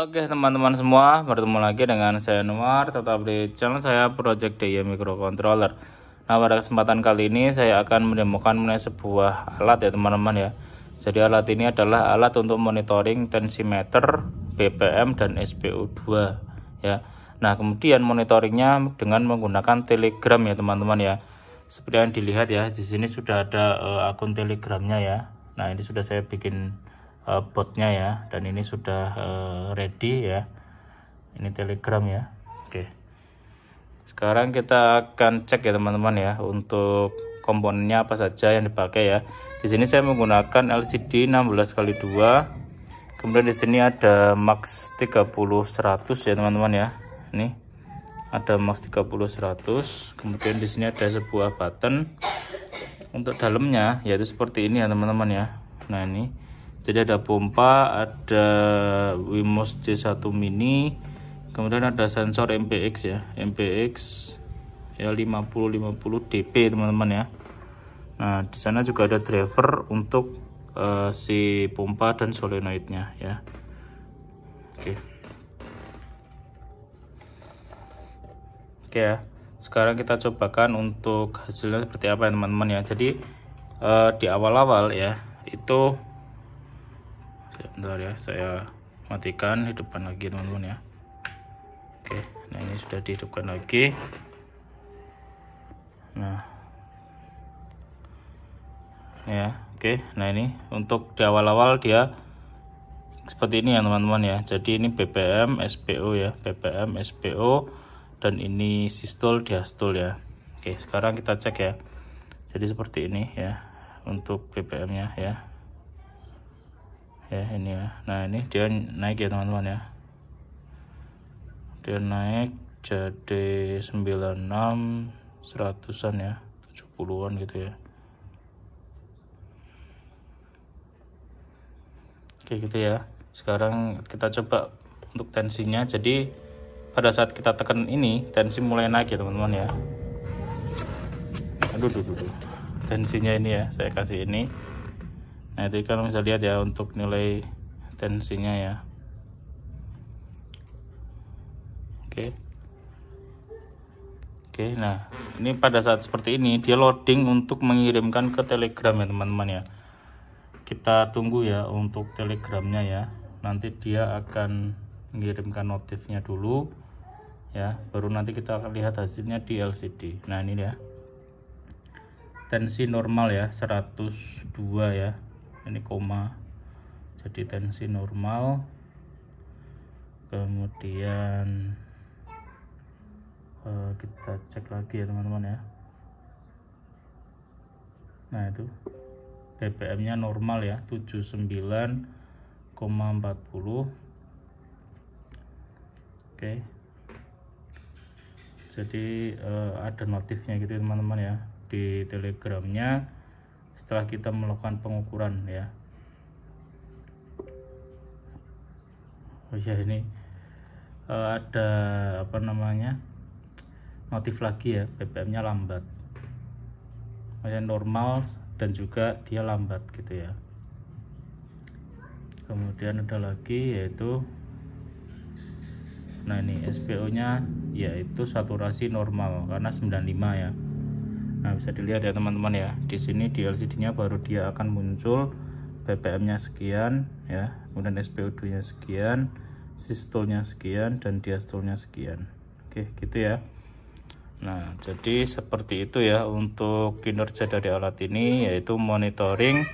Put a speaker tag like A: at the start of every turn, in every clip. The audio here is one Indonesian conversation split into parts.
A: Oke teman-teman semua, bertemu lagi dengan saya Nuar, tetap di channel saya Project DIY Microcontroller. Nah pada kesempatan kali ini saya akan menemukan mengenai sebuah alat ya teman-teman ya. Jadi alat ini adalah alat untuk monitoring tensimeter, BPM dan SPU2 ya. Nah kemudian monitoringnya dengan menggunakan telegram ya teman-teman ya. Seperti yang dilihat ya, di sini sudah ada uh, akun telegramnya ya. Nah ini sudah saya bikin uh, botnya ya dan ini sudah eh, ready ya ini telegram ya oke sekarang kita akan cek ya teman-teman ya untuk komponennya apa saja yang dipakai ya di sini saya menggunakan LCD 16 kali 2 kemudian di sini ada max 30 100 ya teman-teman ya ini ada max 30 100 kemudian di sini ada sebuah button untuk dalamnya yaitu seperti ini ya teman-teman ya nah ini jadi ada pompa ada Wimos C1 mini kemudian ada sensor MPX ya MPX ya 50 50 DP teman-teman ya Nah di sana juga ada driver untuk uh, si pompa dan solenoidnya ya oke oke ya sekarang kita cobakan untuk hasilnya seperti apa ya teman-teman ya jadi uh, di awal-awal ya itu bentar ya saya matikan hidupkan lagi teman-teman ya oke nah ini sudah dihidupkan lagi nah ya oke nah ini untuk di awal-awal dia seperti ini ya teman-teman ya jadi ini BBM SPO ya BBM SPO dan ini sistol diastol ya oke sekarang kita cek ya jadi seperti ini ya untuk BBM nya ya ya ini ya nah ini dia naik ya teman-teman ya dia naik jadi 96 100an ya 70an gitu ya oke gitu ya sekarang kita coba untuk tensinya jadi pada saat kita tekan ini tensi mulai naik ya teman-teman ya aduh, aduh, aduh tensinya ini ya saya kasih ini nah itu kalau bisa lihat ya untuk nilai tensinya ya oke oke nah ini pada saat seperti ini dia loading untuk mengirimkan ke telegram ya teman-teman ya kita tunggu ya untuk telegramnya ya nanti dia akan mengirimkan notifnya dulu ya baru nanti kita akan lihat hasilnya di LCD nah ini ya tensi normal ya 102 ya ini koma jadi tensi normal kemudian eh, kita cek lagi ya teman-teman ya nah itu BBM nya normal ya 79,40 oke jadi eh, ada notifnya gitu ya, teman-teman ya di telegramnya setelah kita melakukan pengukuran ya oh ya ini uh, ada apa namanya motif lagi ya BBM nya lambat masih normal dan juga dia lambat gitu ya kemudian ada lagi yaitu nah ini SPO nya yaitu saturasi normal karena 95 ya Nah, bisa dilihat ya teman-teman ya. Di sini di LCD-nya baru dia akan muncul BPM-nya sekian ya, kemudian 2 nya sekian, sistolnya sekian dan diastolnya sekian. Oke, gitu ya. Nah, jadi seperti itu ya untuk kinerja dari alat ini yaitu monitoring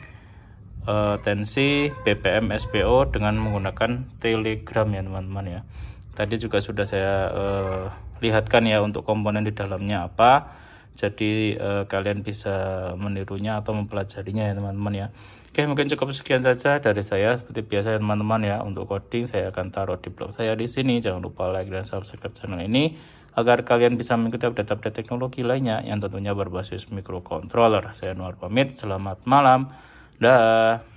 A: uh, tensi BPM SPO dengan menggunakan telegram ya teman-teman ya. Tadi juga sudah saya uh, lihatkan ya untuk komponen di dalamnya apa jadi eh, kalian bisa menirunya atau mempelajarinya ya teman-teman ya oke mungkin cukup sekian saja dari saya seperti biasa ya teman-teman ya untuk coding saya akan taruh di blog saya di sini jangan lupa like dan subscribe channel ini agar kalian bisa mengikuti update-update teknologi lainnya yang tentunya berbasis microcontroller saya Nuar pamit selamat malam dah